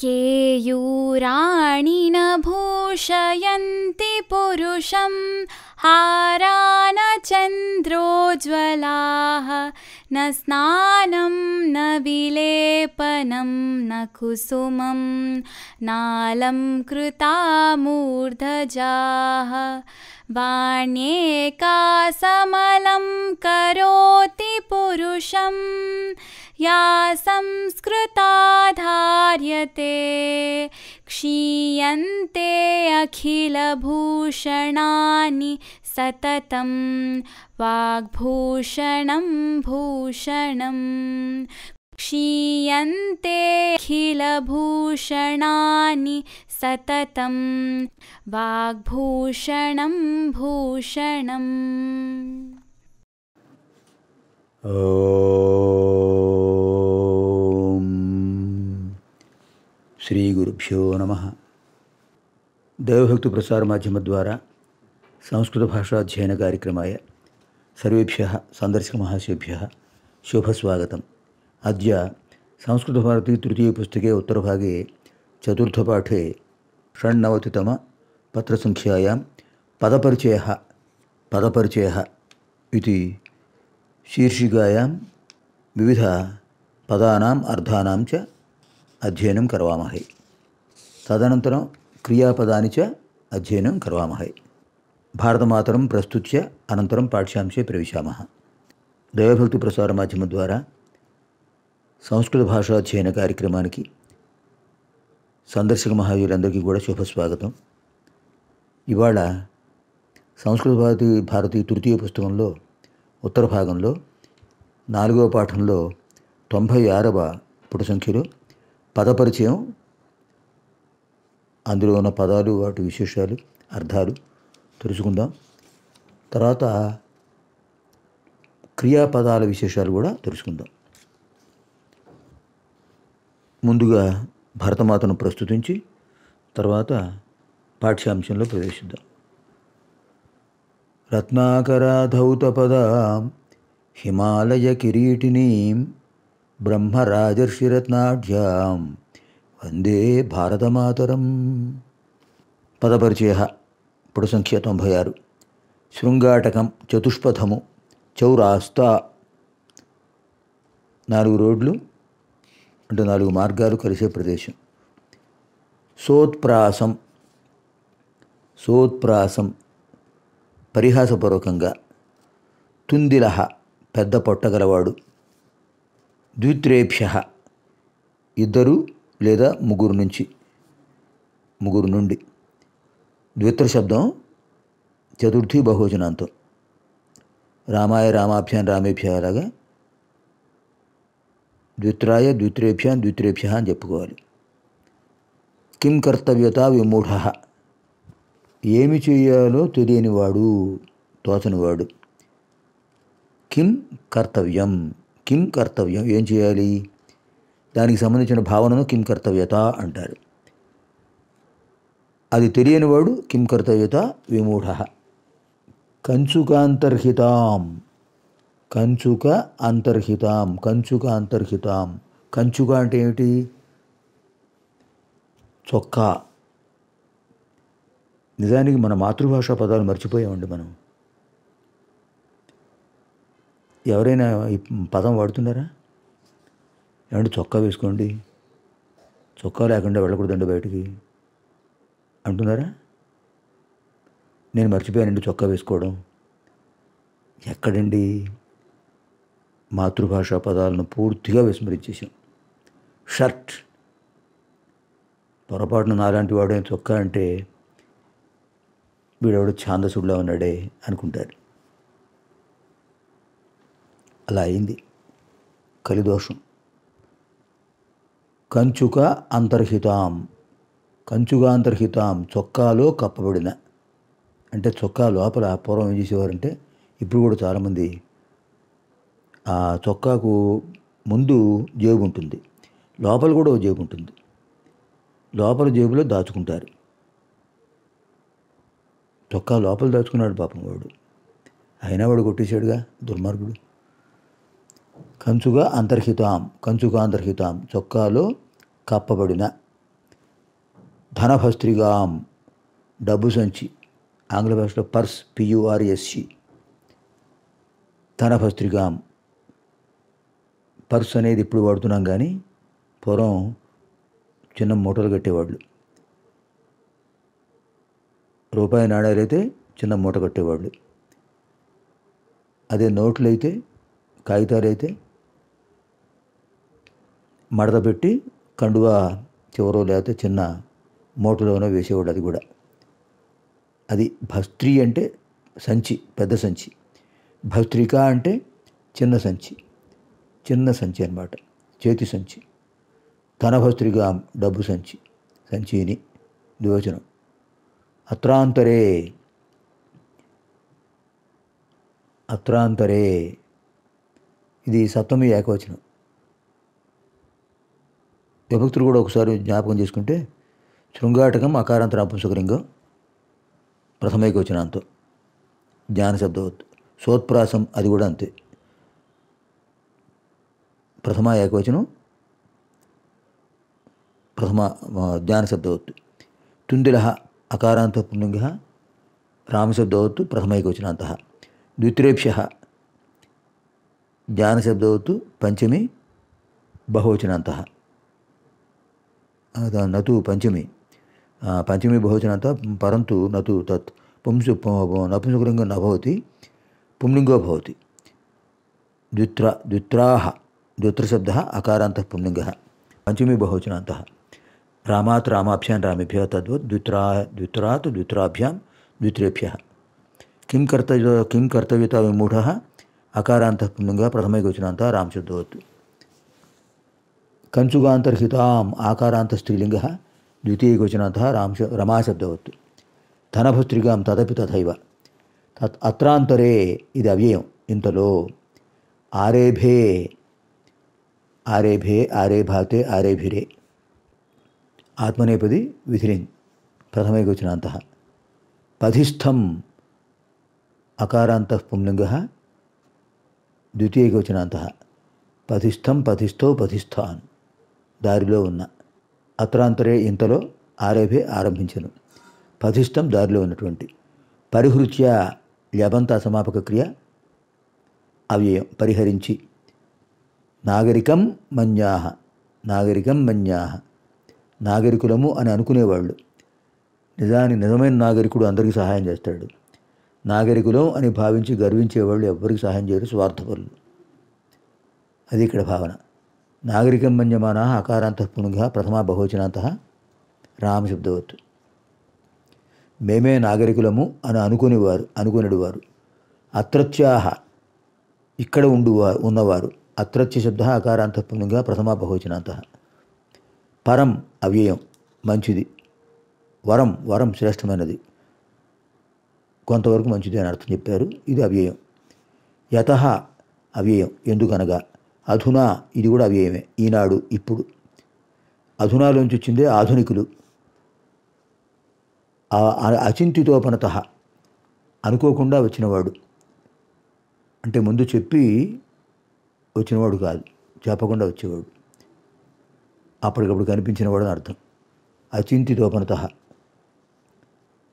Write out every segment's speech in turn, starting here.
केयूराणि न भूषयन्ति पुरुषं हारा न चन्द्रोज्ज्वलाः न स्नानं न विलेपनं न कुसुमं नालं कृता मूर्धजाः वाण्येका समलं करोति पुरुषम् या संस्कृता धार्यते क्षीयन्ते अखिलभूषणानि सततं वाग्भूषणं भूषणं क्षीयन्ते अखिलभूषणानि सततं वाग्भूषणं भूषणम् శ్రీ గురుభ్యో నమ దైవభక్తి ప్రసార మాధ్యమ ద్వారా సంస్కృత భాషాధ్యయన కార్యక్రమాయ సర్వేభ్య సందర్శక మహాశేభ్య శుభస్వాగతం అద్య సంస్కృతభారతి తృతీయ పుస్తకే ఉత్తరభాగే చతుర్థపాఠే షణ్ణవతితమ పత్రసంఖ్యాయాం పదపరిచయ పదపరిచయ ఇది శీర్షికాయాం వివిధ పదానాం అర్థానాం చ అధ్యయనం కర్వామహే తదనంతరం క్రియాపదాని చ అధ్యయనం కర్వామహే భారతమాతరం ప్రస్తుత్య అనంతరం పాఠ్యాంశే ప్రవిశామహ దైవభక్తి ప్రసార మాధ్యమం ద్వారా సంస్కృత భాషా అధ్యయన కార్యక్రమానికి సందర్శక మహావీరులందరికీ కూడా శుభస్వాగతం ఇవాళ సంస్కృత భారతి భారతి తృతీయ పుస్తకంలో ఉత్తర భాగంలో నాలుగవ పాఠంలో తొంభై ఆరవ పుట సంఖ్యలో పదపరిచయం అందులో ఉన్న పదాలు వాటి విశేషాలు అర్థాలు తెలుసుకుందాం తర్వాత క్రియాపదాల విశేషాలు కూడా తెలుసుకుందాం ముందుగా భరతమాతను ప్రస్తుతించి తర్వాత పాఠ్యాంశంలో ప్రవేశిద్దాం పద హిమాలయ కిరీటిని బ్రహ్మరాజర్షిరత్నాఢ్యాం వందే భారతమాతరం పదపరిచయ ఇప్పుడు సంఖ్య తొంభై ఆరు శృంగాటకం చతుష్పథము చౌరాస్తా నాలుగు రోడ్లు అంటే నాలుగు మార్గాలు కలిసే ప్రదేశం సోత్ప్రాసం సోత్ప్రాసం పరిహాసపూర్వకంగా తుందిలహ పెద్ద పొట్టగలవాడు ద్వితేభ్య ఇద్దరు లేదా ముగ్గురు నుంచి ముగ్గురు నుండి ద్విత్ర శబ్దం చతుర్థి బహుజనాంతం రామాయ రామాభ్యాన్ రామేభ్య అలాగా ద్విత్రాయ ద్వితేభ్యాన్ ద్విత్రేభ్య అని చెప్పుకోవాలి కిం కర్తవ్యత విమూఢ ఏమి చేయాలో తెలియనివాడు తోచనివాడు కిం కర్తవ్యం కిం కర్తవ్యం ఏం చేయాలి దానికి సంబంధించిన భావనను కిం కర్తవ్యత అంటారు అది తెలియనివాడు కిం కర్తవ్యత విమూఢ కంచుకాంతర్హితాం కంచుక అంతర్హితాం కంచుక అంతర్హితాం కంచుక అంటే ఏమిటి చొక్కా నిజానికి మన మాతృభాషా పదాలు మర్చిపోయామండి మనం ఎవరైనా ఈ పదం వాడుతున్నారా ఏమంటే చొక్కా వేసుకోండి చొక్కా లేకుండా వెళ్ళకూడదండి బయటికి అంటున్నారా నేను మర్చిపోయానండి చొక్కా వేసుకోవడం ఎక్కడండి మాతృభాష పదాలను పూర్తిగా విస్మరించేసాం షర్ట్ పొరపాటున నాలాంటి వాడే చొక్కా అంటే వీడెవడు ఛాందసుడిలా ఉన్నాడే అనుకుంటారు అలా అయింది కలిదోషం కంచుక అంతర్హితాం కంచుగా అంతర్హితాం చొక్కాలో కప్పబడిన అంటే చొక్కా లోపల పూర్వం ఏం చేసేవారంటే ఇప్పుడు కూడా చాలామంది ఆ చొక్కాకు ముందు జేబు ఉంటుంది లోపల కూడా ఒక జేబు ఉంటుంది లోపల జేబులో దాచుకుంటారు చొక్కా లోపల దాచుకున్నాడు పాపం వాడు అయినా వాడు కొట్టేశాడుగా దుర్మార్గుడు కంచుగా అంతర్హితాం కంచుగా అంతర్హితాం చొక్కాలు కప్పబడిన ధనభస్త్రిగాం డబ్బు సంచి ఆంగ్ల భాషలో పర్స్ పియుఆర్ఎస్సి ధనభస్త్రిగాం పర్స్ అనేది ఇప్పుడు వాడుతున్నాం కానీ పూర్వం చిన్న మూటలు కట్టేవాళ్ళు రూపాయి నాణాలైతే చిన్న మూట కట్టేవాళ్ళు అదే నోట్లు అయితే కాగితాలు అయితే మడతపెట్టి కండువా చివరో లేకపోతే చిన్న మోటలోనో వేసేవాడు అది కూడా అది భస్త్రి అంటే సంచి పెద్ద సంచి భస్త్రిక అంటే చిన్న సంచి చిన్న సంచి అనమాట చేతి సంచి తన భస్త్రిక డబ్బు సంచి సంచిని దివచనం అత్రాంతరే అత్రాంతరే ఇది సప్తమి ఏకవచనం విభక్తులు కూడా ఒకసారి జ్ఞాపకం చేసుకుంటే శృంగాటకం అకారాంత నాపుంసకలింగం ప్రథమైకవచనాంతం జ్ఞాన జ్ఞానశబ్దవత్ సోత్ప్రాసం అది కూడా అంతే ప్రథమ ఏకవచనం ప్రథమ జ్ఞానశబ్దవత్తు తుందిల అకారాంత పుణ్యంగ రామశబ్దవత్తు ప్రథమైకవచనాంత ద్వితీయభ్య జ్ఞానశబ్దవత్తు పంచమి బహువచనాంత न पंचमी पंचमी पञ्चमी बहुवचनात् परंतु न तु तत् पुंसु नपुंसकलिङ्गो नवती भवति पुंलिङ्गो भवति द्वित्रा द्वित्राः द्वित्रशब्दः अकारान्तः पुंलिङ्गः पञ्चमी बहुवचनान्तः रामाभ्यां रामेभ्यः तद्वत् द्वित्रा द्वित्रात् द्वित्राभ्यां द्वित्रेभ्यः किं कर्तव्य किं कर्तव्यता विमूढः अकारान्तः पुंलिङ्गः प्रथमैकवचनान्तः रामशब्दवत् कंचुगांतर्ता आकारात स्त्रीलिंग द्वितीयोचनाथ रामश रमाशब्दवत् धनभस्त्रिग तदपि तथा तत्रांतरे इद अव्यय इंत आरेभे आरेभे आरे भाते आरेभिरे आत्मनेपदी विधि प्रथम गोचनांत पधिस्थम अकारात पुंलिंग द्वितीयोचनांत पधिस्थम पधिस्थो पधिस्थान దారిలో ఉన్నా అతరాంతరే ఇంతలో ఆరోపే ఆరంభించను పధిష్టం దారిలో ఉన్నటువంటి పరిహృత్య లబంత సమాపక క్రియ అవ్యయం పరిహరించి నాగరికం మన్యాహ నాగరికం మన్యాహ నాగరికులము అని అనుకునేవాళ్ళు నిజాన్ని నిజమైన నాగరికుడు అందరికీ సహాయం చేస్తాడు నాగరికులం అని భావించి గర్వించేవాళ్ళు ఎవరికి సహాయం చేయరు స్వార్థపరులు అది ఇక్కడ భావన నాగరికం ಮಂಜಮಾನ అకారాంత ಪುನುಗ ప్రథమా ಬಹುವಚನಾಂತಹ రామశబ్దవత్ మేమే నాగరికులము అని అనుకునేవారు అనుకునేవారు అత్రత్యాహ ఇక్కడ ఉండువారు ఉన్నవారు అత్రత్య శబ్ద అకారాంతపుణ్యంగా ప్రథమా బహువచనాంత పరం అవ్యయం మంచిది వరం వరం శ్రేష్టమైనది కొంతవరకు మంచిది అని అర్థం చెప్పారు ఇది అవ్యయం యత అవ్యయం ఎందుకనగా అధునా ఇది కూడా అవ్యయమే ఈనాడు ఇప్పుడు అధునాలోంచి వచ్చిందే ఆధునికులు అచింతితోపనత అనుకోకుండా వచ్చినవాడు అంటే ముందు చెప్పి వచ్చినవాడు కాదు చెప్పకుండా వచ్చేవాడు అప్పటికప్పుడు కనిపించినవాడు అని అర్థం అచింతితోపనత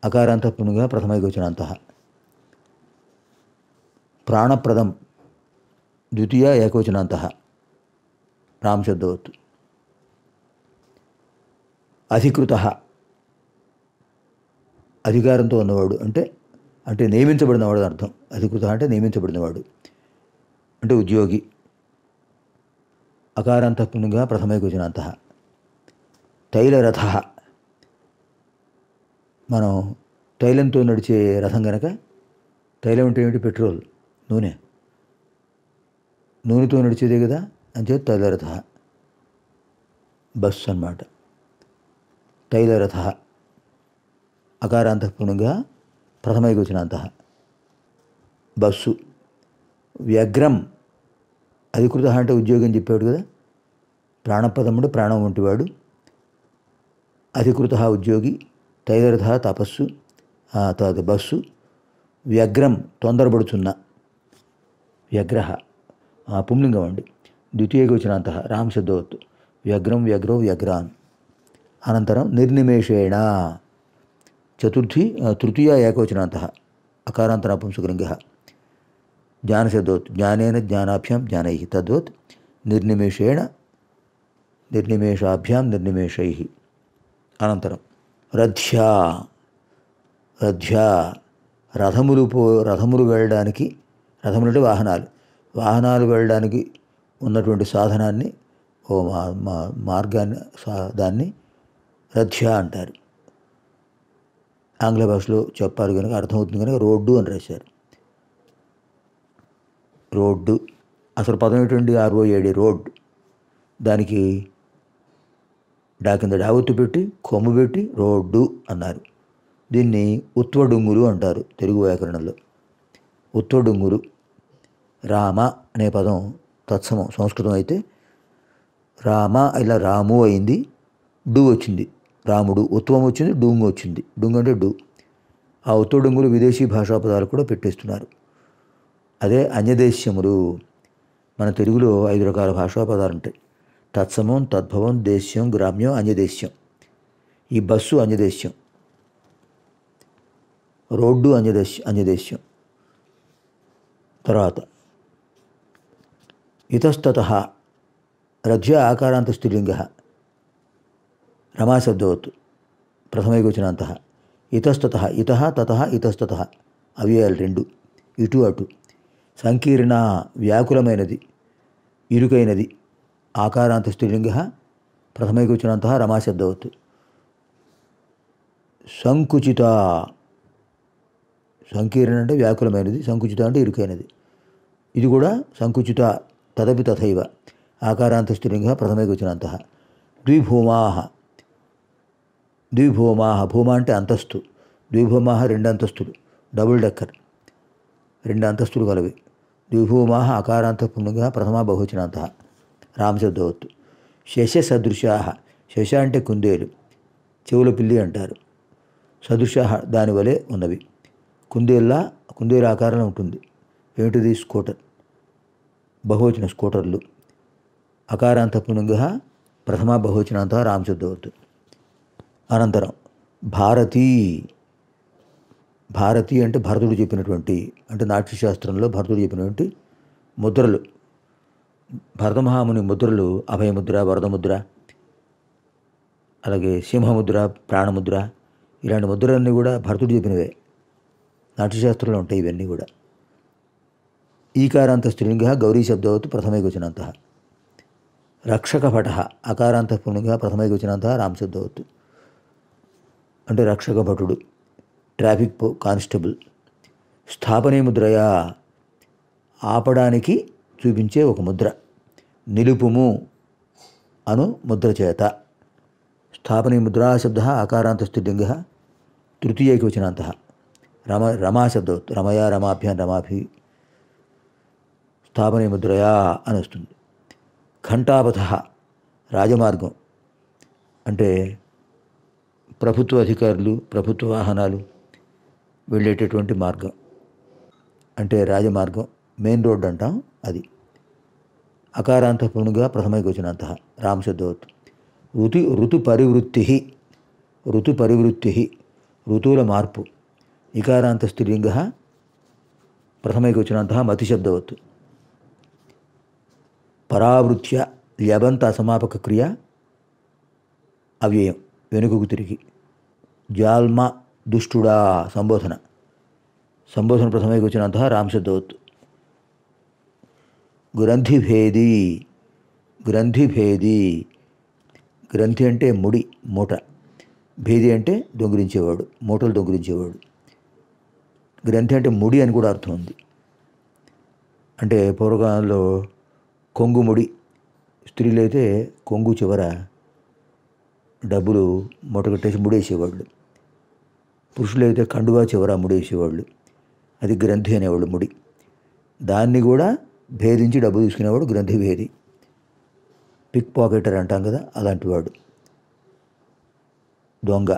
అకారాంతత్వముగా ప్రథమైకి వచ్చినంత ప్రాణప్రదం ద్వితీయ ఏకవచనాంత रामशब्दवत् అధికృత అధికారంతో ఉన్నవాడు అంటే అంటే నియమించబడినవాడు అర్థం అధికృత అంటే నియమించబడినవాడు అంటే ఉద్యోగి అకారాంతకునిగా ప్రథమైకొచ్చినంత తైలరథ మనం తైలంతో నడిచే రథం కనుక తైలం అంటే ఏమిటి పెట్రోల్ నూనె నూనెతో నడిచేదే కదా అంటే తైలరథ బస్సు అన్నమాట తైలరథ అకారాంతపూర్ణంగా ప్రథమైకి వచ్చినంత బస్సు వ్యగ్రం అధికృత అంటే ఉద్యోగం చెప్పాడు కదా ప్రాణపదముడు ప్రాణం వంటివాడు అధికృత ఉద్యోగి తైలరథ తపస్సు తర్వాత బస్సు వ్యగ్రం తొందరపడుచున్న వ్యగ్రహ ಪುಂಲಿಂಗಂ ಅಂಡಿ ದ್ವಿತೀಯಗೋಚನಾಂತ రామశబ్దవత్ వ్యగ్రం ವ್ಯಗ್ರೌ వ్యగ్రాన్ అనంతరం నిర్నిమేషేణ చతుర్థి తృతీయ ఏకవచనాంత అకారాంత నపుంసకలింగ జ్ఞానశబ్దవత్ జ్ఞానేన జ్ఞానాభ్యాం జ్ఞానై తద్వత్ నిర్నిమేషేణ నిర్నిమేషాభ్యాం నిర్నిమేషై అనంతరం రథ్యా రథ్యా రథములు పో రథములు వెళ్ళడానికి రథములు అంటే వాహనాలు వాహనాలు వెళ్ళడానికి ఉన్నటువంటి సాధనాన్ని ఓ మా మార్గాన్ని దాన్ని రథ్య అంటారు ఆంగ్ల భాషలో చెప్పారు కనుక అర్థమవుతుంది కనుక రోడ్డు అని రాశారు రోడ్డు అసలు పదం ఏంటండి ఏడు రోడ్ దానికి డా కింద డావత్తు పెట్టి కొమ్ము పెట్టి రోడ్డు అన్నారు దీన్ని ఉత్వడుంగులు అంటారు తెలుగు వ్యాకరణంలో ఉత్వడుంగులు రామ అనే పదం తత్సమం సంస్కృతం అయితే రామ ఇలా రాము అయింది డూ వచ్చింది రాముడు ఉత్వం వచ్చింది డూంగు వచ్చింది డూంగ్ అంటే డూ ఆ డొంగులు విదేశీ భాషా పదాలు కూడా పెట్టేస్తున్నారు అదే అన్యదేశ్యములు మన తెలుగులో ఐదు రకాల భాషా పదాలు ఉంటాయి తత్సమం తద్భవం దేశ్యం గ్రామ్యం అన్యదేశ్యం ఈ బస్సు అన్యదేశ్యం రోడ్డు అన్యదేశ్ అన్యదేశ్యం తర్వాత ఇతస్తత రజ్జ ఆకారాంత స్త్రీలింగ రమాశబ్దవత్ ప్రథమైకొచ్చినంత ఇతస్తత ఇత తత ఇతస్తత అవ్యయాలు రెండు ఇటు అటు సంకీర్ణ వ్యాకులమైనది ఇరుకైనది ఆకారాంత స్త్రీలింగ ప్రథమైకొచ్చినంత రమాశబ్దవత్ సంకుచిత సంకీర్ణ అంటే వ్యాకులమైనది సంకుచిత అంటే ఇరుకైనది ఇది కూడా సంకుచిత తదపి తథైవ ఆకారాంతస్తులింగ ప్రథమేగోచనాంత ద్విభూమా ద్విభూమా భూమ అంటే అంతస్తు ద్విభూమా రెండు అంతస్తులు డబుల్ డెక్కర్ రెండు అంతస్తులు కలవి ద్విభూమా ఆకారాంత ప్రథమ బహువచనాంత రామశబ్దవత్తు శశ సదృశాహ శశ అంటే కుందేలు చెవుల పిల్లి అంటారు సదృశ దానివలే ఉన్నవి కుందేల్లా కుందేలు ఆకారంలో ఉంటుంది ఏమిటిది స్కూటర్ బహువచన స్కూటర్లు అకారాంత పునుగ ప్రథమ బహువచనాంత రామశుద్ధవత్ అనంతరం భారతీ భారతి అంటే భరతుడు చెప్పినటువంటి అంటే నాట్యశాస్త్రంలో భరతుడు చెప్పినటువంటి ముద్రలు భరతమహాముని ముద్రలు అభయముద్ర వరదముద్ర అలాగే సింహముద్ర ప్రాణముద్ర ఇలాంటి ముద్రలన్నీ కూడా భరతుడు చెప్పినవే నాట్యశాస్త్రంలో ఉంటాయి ఇవన్నీ కూడా ఈకారాంత స్త్రీలింగ గౌరీ శబ్దవత్ ప్రథమైకొచ్చినంత రక్షకభట అకారాంత ప్రథమైకి ప్రథమైకొచ్చినంత రామశబ్దవత్ అంటే రక్షక భటుడు ట్రాఫిక్ కానిస్టేబుల్ స్థాపనే ముద్రయా ఆపడానికి చూపించే ఒక ముద్ర నిలుపుము అను ముద్ర చేత స్థాపనీ ముద్రాశబ్ద అకారాంత స్త్రీలింగ తృతీయకి వచ్చినంత రమ రమాశబ్దవత్ రమయా రమాభ్యాన్ రమాభి స్థాపనే ముద్రయా అని వస్తుంది ఘంటాపథ రాజమార్గం అంటే ప్రభుత్వ అధికారులు ప్రభుత్వ వాహనాలు వెళ్ళేటటువంటి మార్గం అంటే రాజమార్గం మెయిన్ రోడ్ అంటాం అది అకారాంతపునుగా పునుగా ప్రథమైకి వచ్చినంత రామశుద్ధవత్ ఋతు ఋతు పరివృత్తి ఋతు పరివృత్తి ఋతువుల మార్పు ఇకారాంత స్త్రీలింగ ప్రథమైకి వచ్చినంత మతిశబ్దవత్తు పరావృత్య లబంత అసమాపక క్రియ అవ్యయం వెనుకకు తిరిగి జాల్మ దుష్టుడా సంబోధన సంబోధన ప్రథమకి వచ్చినంత రాంశద్దోత్ గ్రంథిభేది గ్రంథిభేది గ్రంథి అంటే ముడి మూట భేది అంటే దొంగిలించేవాడు మూటలు దొంగిలించేవాడు గ్రంథి అంటే ముడి అని కూడా అర్థం ఉంది అంటే పూర్వకాలంలో కొంగుముడి స్త్రీలైతే కొంగు చివర డబ్బులు మూటగట్టేసి ముడేసేవాళ్ళు పురుషులైతే కండువా చివర ముడేసేవాళ్ళు అది గ్రంథి అనేవాళ్ళు ముడి దాన్ని కూడా భేదించి డబ్బు తీసుకునేవాడు గ్రంథి భేది పిక్ పాకెటర్ అంటాం కదా అలాంటి వాడు దొంగ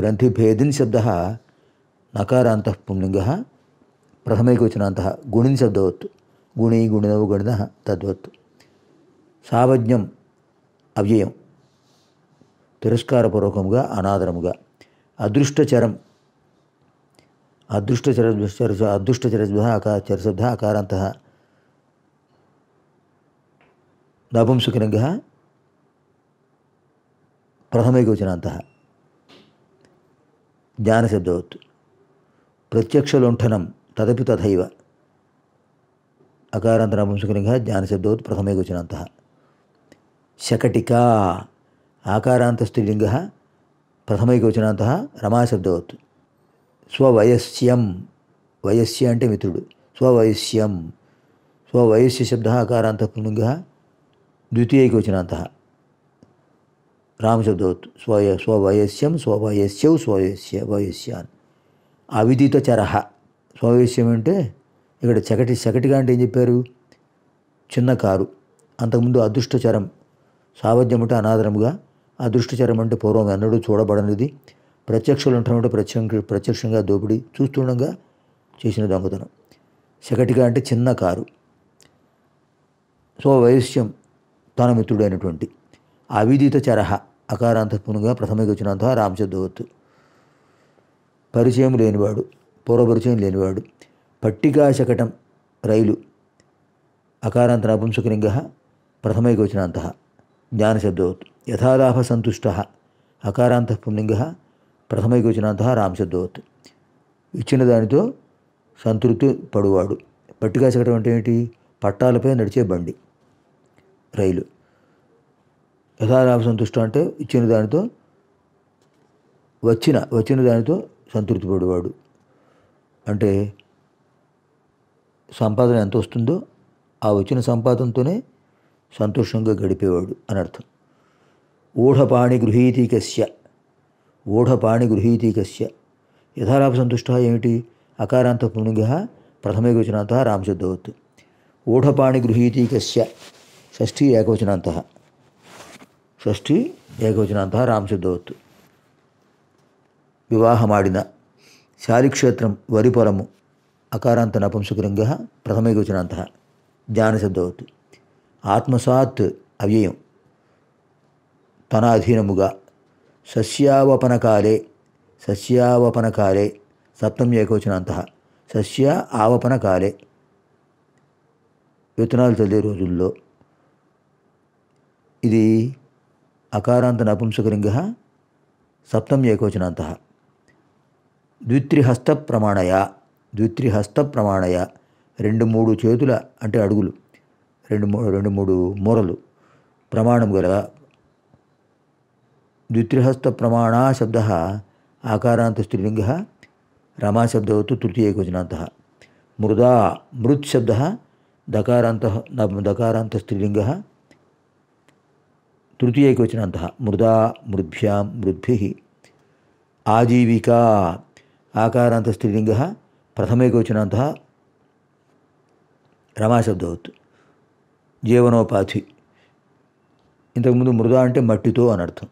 గ్రంథి భేదిన్ శబ్ద నకారాంతః పుంలింగ ప్రథమైకి వచ్చినంత గుణిన్ శబ్దవత్తు గుణై గుణినవు గణిన తద్వత్ సావజ్ఞం అవ్యయం తిరస్కారపూర్వకముగా అనాదరముగా అదృష్టచరం అదృష్టచర చరస అదృష్టచరశబ్ద అకా చరశబ్ద అకారాంత నపుంసుకలింగ ప్రథమైకవచనాంత జ్ఞానశబ్దవత్ ప్రత్యక్ష లుంఠనం తదపి తథైవ ಅಕಾರಾಂತ ನಪುಂಸಕಲಿಂಗ ಜ್ಞಾನಶಬ್ದವತ್ ప్రథమే ಗೋಚರಾಂತಹ ಶಕಟಿಕಾ ఆకారాంత స్త్రీలింగ ಪ್ರಥಮೇ ಗೋಚರಾಂತಹ రమాశబ్దవత్ స్వవయస్యం వయస్య అంటే మిత్రుడు స్వవయస్యం స్వవయస్య శబ్ద అకారాంత పుల్లింగ ద్వితీయకోచనాంత రామశబ్దవత్ స్వయ స్వవయస్యం స్వవయస్యౌ స్వయస్య వయస్యాన్ అవిదితచర స్వవయస్యం అంటే ఇక్కడ చకటి చకటిగా అంటే ఏం చెప్పారు చిన్న కారు అంతకుముందు అదృష్టచరం అంటే అనాదరముగా అదృష్టచరం అంటే పూర్వం ఎన్నడూ చూడబడనిది ప్రత్యక్షలు ఉంటామంటే ప్రత్యక్ష ప్రత్యక్షంగా దోపిడి చూస్తుండగా చేసిన దొంగతనం చకటిగా అంటే చిన్న కారు సో వైశ్యం తన మిత్రుడైనటువంటి అవిదిత చరహ అకారాంత పునుగా ప్రథమగచ్చినంత రామచంద్రవత్తు పరిచయం లేనివాడు పూర్వపరిచయం లేనివాడు శకటం రైలు అకారాంత నపుంసకలింగ ప్రథమైకోచనాంత జ్ఞానశబ్దవత్ యథాలాభ సుష్ట అకారాంత పుంలింగ ప్రథమైకోచనాంత రామశబ్దవత్ ఇచ్చిన దానితో సంతృప్తి పడువాడు శకటం అంటే ఏంటి పట్టాలపై నడిచే బండి రైలు యథాలాభ సుష్ట అంటే ఇచ్చిన దానితో వచ్చిన వచ్చిన దానితో సంతృప్తి పడువాడు అంటే సంపాదన ఎంత వస్తుందో ఆ వచ్చిన సంపాదనతోనే సంతోషంగా గడిపేవాడు అని అర్థం ఊఢపాణి గృహీతీకస్య ఊఢపాణి గృహీతీకస్య యథారాభ సంతుష్ట ఏమిటి అకారాంత పుణ్య ప్రథమే వచనాంత రామశుద్ధవత్ ఊఢపాణి గృహీతీకస్య షష్ఠీ ఏకవచనాంత షష్ఠీ ఏకవచనాంత రామచద్దవత్ వివాహమాడిన శాలిక్షేత్రం వరిపొలము అకారాంత నపుంసకరంగా ప్రథమైకవచనాంత జ్ఞానశబ్దవత్ ఆత్మసాత్ అవ్యయం తన అధీనముగా సస్యావపనకాలే సస్యావపనకాలే సప్తం ఏకవచనాంత సస్య ఆవపనకాలే విత్తనాలు చదివే రోజుల్లో ఇది అకారాంత నపుంసకలింగ సప్తం ఏకవచనాంత ద్విత్రిహస్త ప్రమాణయా ద్విత్రిహస్త ప్రమాణయ రెండు మూడు చేతుల అంటే అడుగులు రెండు రెండు మూడు మూరలు ప్రమాణం గల ద్విత్రిహస్త ప్రమాణ శబ్ద ఆకారాంత స్త్రీలింగ రమాశబ్దవత్తు తృతీయవచనాంత మృదా మృత్ శబ్ద దకారాంత దకారాంత స్త్రీలింగ తృతీయవచనాంత మృదా మృద్భ్యాం మృద్భి ఆజీవికా ఆకారాంత స్త్రీలింగ ಪ್ರಥಮೈಕೋಚನಂತಹ రమాశబ్దవత్ జీవనోపాధి ఇంతకుముందు మృద అంటే మట్టితో అని అర్థం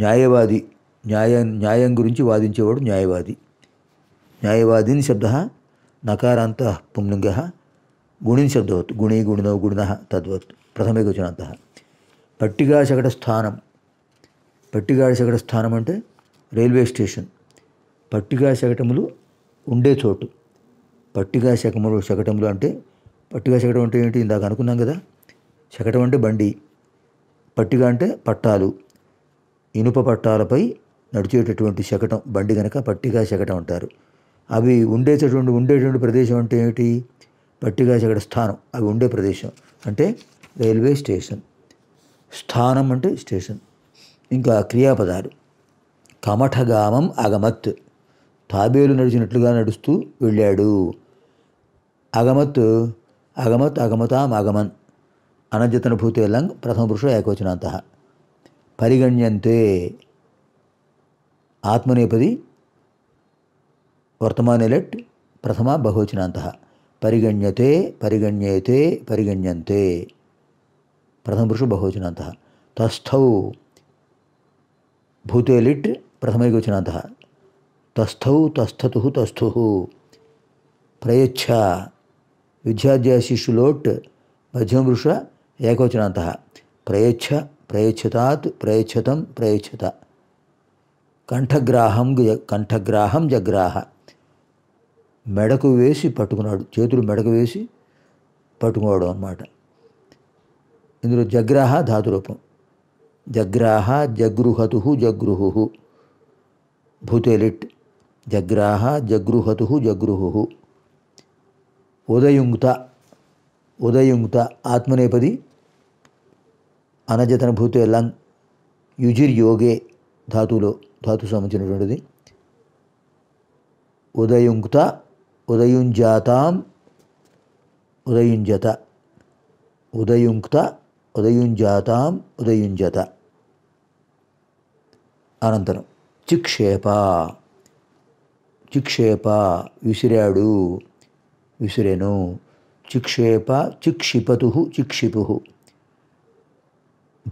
న్యాయవాది న్యాయ న్యాయం గురించి వాదించేవాడు న్యాయవాది న్యాయవాదిని శబ్ద నకారాంత పుంలింగ గుణిని శబ్దవత్ గుణి గుణినో గుణిన తద్వత్ ప్రథమేకవచనంత పట్టిగా శకట స్థానం పట్టిగా శకట స్థానం అంటే రైల్వే స్టేషన్ పట్టిగా శకటములు ఉండే చోటు పట్టిగా శకములు శకటములు అంటే పట్టిగా శకటం అంటే ఏంటి ఇందాక అనుకున్నాం కదా శకటం అంటే బండి పట్టిగా అంటే పట్టాలు ఇనుప పట్టాలపై నడిచేటటువంటి శకటం బండి కనుక పట్టిగా శకటం అంటారు అవి ఉండేటటువంటి ఉండేటువంటి ప్రదేశం అంటే ఏమిటి పట్టిగా శకట స్థానం అవి ఉండే ప్రదేశం అంటే రైల్వే స్టేషన్ స్థానం అంటే స్టేషన్ ఇంకా క్రియాపదాలు కమఠగామం అగమత్ తాబేలు నడిచినట్లుగా నడుస్తూ వెళ్ళాడు అగమత్ అగమత్ అగమతాం అగమన్ అనజతన భూతే లంగ్ ప్రథమ పురుష ఏకవచనాంత పరిగణ్యంతే ఆత్మనేపది వర్తమానేలెట్ ప్రథమ బహువచనాంత పరిగణ్యతే పరిగణ్యతే పరిగణ్యంతే ప్రథమ పురుష బహువచనాంత తస్థౌ భూతే లిట్ ప్రథమైకవచనాంత తస్థౌ తస్థతు తస్థు ప్రయచ్ఛ విద్యాధ్యాశిష్యులోట్ మధ్యమృష ఏకవచనాంత ప్రయచ్ఛ ప్రయచ్ఛతాత్ ప్రయచ్ఛతం ప్రయచ్ఛత కంఠగ్రాహం కంఠగ్రాహం జగ్రాహ మెడకు వేసి పట్టుకున్నాడు చేతులు మెడకు వేసి పట్టుకోవడం అన్నమాట ఇందులో జగ్రాహ ధాతురూపం జగ్రాహ జగృహతు జగృహు భూతేలిట్ జగ్రాహ జగృహతు జగృహు ఉదయుంక్త ఉదయుంక్త ఆత్మనేపది అనజతనభూతే లంగ్ యుజిర్ యోగే ధాతులో ధాతు సంబంధించినటువంటిది ఉదయుంక్త ఉదయుంజాతాం ఉదయుంజత ఉదయుంక్త ఉదయుంజాతాం ఉదయుంజత అనంతరం చిక్షేపా చిక్షేప విసిరాడు విసిరెను చిక్షేప చిక్షిపతు చిక్షిపు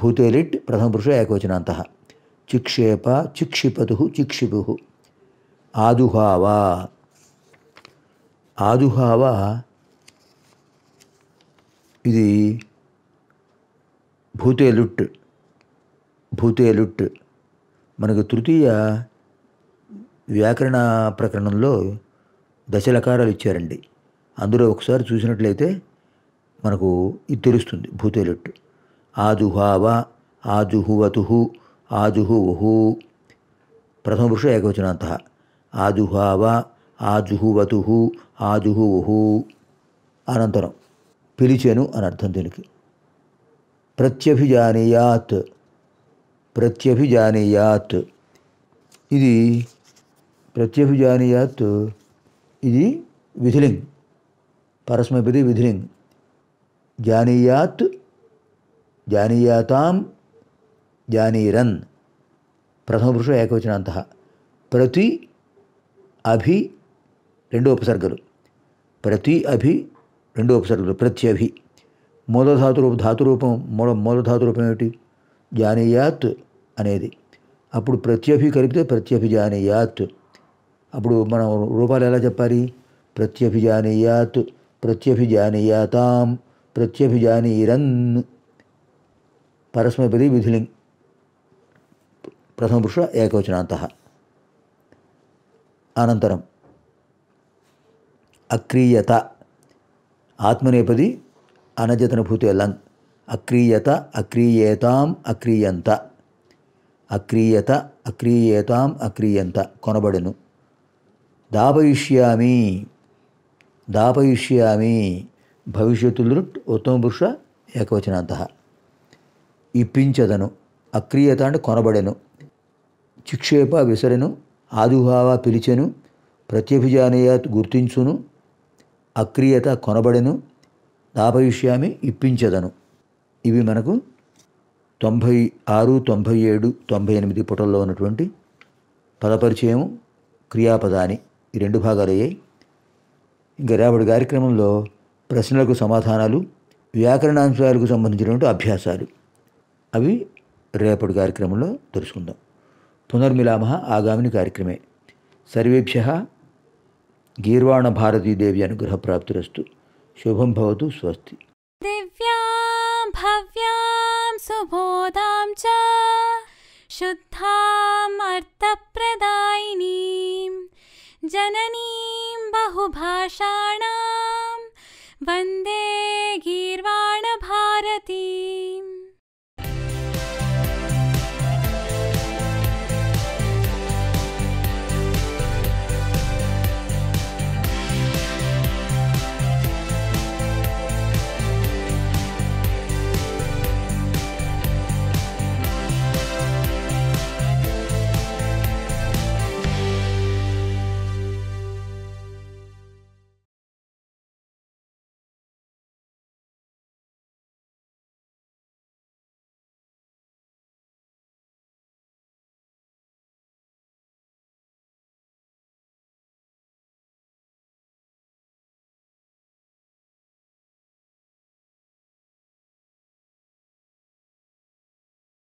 భూతేలిట్ ప్రథమ పురుష ఏకవచనాంత చిక్షేప చిక్షిపతు చిక్షిపు ఆదుహావ ఆదుహావ ఇది భూతేలుట్ భూతేలుట్ మనకు తృతీయ వ్యాకరణ ప్రకరణంలో దశలకారాలు ఇచ్చారండి అందులో ఒకసారి చూసినట్లయితే మనకు ఇది తెలుస్తుంది భూతేలెట్టు ఆజుహావ ఆజుహువతుహు వహు ప్రథమ పురుష ఏకవచనంత ఆజుహావ ఆజుహువతుహు వహు అనంతరం పిలిచాను అని అర్థం దీనికి ప్రత్యభిజానీయాత్ ప్రత్యభిజానీయాత్ ఇది ప్రత్యభిజానీయాత్ ఇది విధిలింగ్ పరస్మైపది విధిలింగ్ జానీయాత్ జానీయాతాం జానీరన్ పురుష ఏకవచనాంత ప్రతి అభి రెండు ఉపసర్గలు ప్రతి అభి రెండు ఉపసర్గలు ప్రత్యభి మూలధాతు రూప ధాతురూపం మూల మూలధాతు రూపం ఏమిటి జానీయాత్ అనేది అప్పుడు ప్రత్యభి కలిపితే ప్రత్యభిజానీయాత్ అప్పుడు మనం రూపాలు ఎలా చెప్పాలి ప్రత్యభిజానీయాత్ ప్రత్యభిజానీయాతాం ప్రత్యభిజానీరన్ విధులింగ్ ప్రథమ పురుష ఏకవచనాంత అనంతరం అక్రీయత ఆత్మనేపది అనజతనభూతే లంగ్ అక్రీయత అక్రీయేతాం అక్రీయంత అక్రీయత అక్రీయేతాం అక్రీయంత కొనబడును దాపయిష్యామి దాపయిష్యామి భవిష్యత్తులు ఉత్తమ పురుష ఏకవచనాంత ఇప్పించదను అక్రియత అంటే కొనబడెను చిక్షేప విసరెను ఆదుభావ పిలిచెను ప్రత్యభిజానయ గుర్తించును అక్రియత కొనబడెను దాపయిష్యామి ఇప్పించదను ఇవి మనకు తొంభై ఆరు తొంభై ఏడు తొంభై ఎనిమిది పుటల్లో ఉన్నటువంటి పదపరిచయం క్రియాపదాని ఈ రెండు భాగాలు అయ్యాయి ఇంకా రేపటి కార్యక్రమంలో ప్రశ్నలకు సమాధానాలు వ్యాకరణాంశాలకు సంబంధించినటువంటి అభ్యాసాలు అవి రేపటి కార్యక్రమంలో తెలుసుకుందాం పునర్మిలామ ఆగామిని కార్యక్రమే సర్వేభ్య గీర్వాణ భారతీదేవి అనుగ్రహ ప్రాప్తిరస్తు శుభం భవతు స్వస్తి దివ్యాం సుబోధాం చ శుద్ధాం जननीं बहुभाषाणां वन्दे गीर्वाणभारतीम्